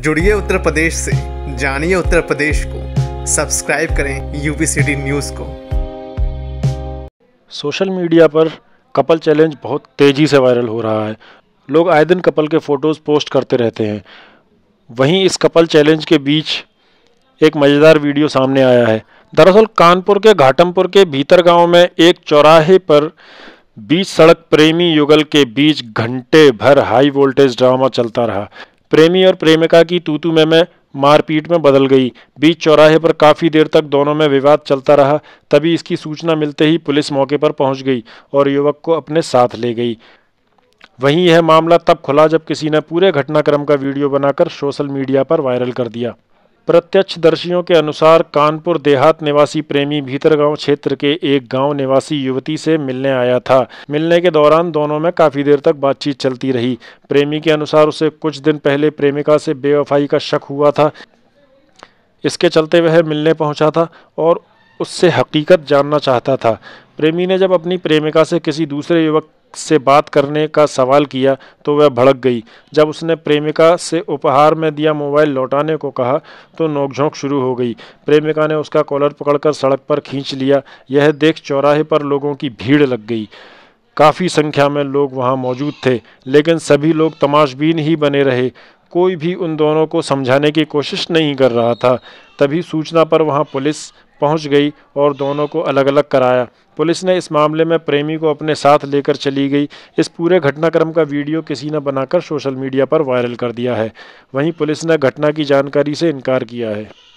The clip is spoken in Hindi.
जुड़िए उत्तर प्रदेश से जानिए उत्तर प्रदेश को सब्सक्राइब करें यूपी न्यूज़ को सोशल मीडिया पर कपल चैलेंज बहुत तेज़ी से वायरल हो रहा है लोग आए दिन कपल के फ़ोटोज़ पोस्ट करते रहते हैं वहीं इस कपल चैलेंज के बीच एक मज़ेदार वीडियो सामने आया है दरअसल कानपुर के घाटमपुर के भीतर गांव में एक चौराहे पर बीच सड़क प्रेमी युगल के बीच घंटे भर हाई वोल्टेज ड्रामा चलता रहा प्रेमी और प्रेमिका की तूतू में मैं मारपीट में बदल गई बीच चौराहे पर काफ़ी देर तक दोनों में विवाद चलता रहा तभी इसकी सूचना मिलते ही पुलिस मौके पर पहुंच गई और युवक को अपने साथ ले गई वहीं यह मामला तब खुला जब किसी ने पूरे घटनाक्रम का वीडियो बनाकर सोशल मीडिया पर वायरल कर दिया प्रत्यक्षदर्शियों के अनुसार कानपुर देहात निवासी प्रेमी भीतरगांव क्षेत्र के एक गांव निवासी युवती से मिलने आया था मिलने के दौरान दोनों में काफी देर तक बातचीत चलती रही प्रेमी के अनुसार उसे कुछ दिन पहले प्रेमिका से बेवफाई का शक हुआ था इसके चलते वह मिलने पहुंचा था और उससे हकीकत जानना चाहता था प्रेमी ने जब अपनी प्रेमिका से किसी दूसरे युवक से बात करने का सवाल किया तो वह भड़क गई जब उसने प्रेमिका से उपहार में दिया मोबाइल लौटाने को कहा तो नोकझोंक शुरू हो गई प्रेमिका ने उसका कॉलर पकड़कर सड़क पर खींच लिया यह देख चौराहे पर लोगों की भीड़ लग गई काफ़ी संख्या में लोग वहां मौजूद थे लेकिन सभी लोग तमाशबीन ही बने रहे कोई भी उन दोनों को समझाने की कोशिश नहीं कर रहा था तभी सूचना पर वहाँ पुलिस पहुँच गई और दोनों को अलग अलग कराया पुलिस ने इस मामले में प्रेमी को अपने साथ लेकर चली गई इस पूरे घटनाक्रम का वीडियो किसी ने बनाकर सोशल मीडिया पर वायरल कर दिया है वहीं पुलिस ने घटना की जानकारी से इनकार किया है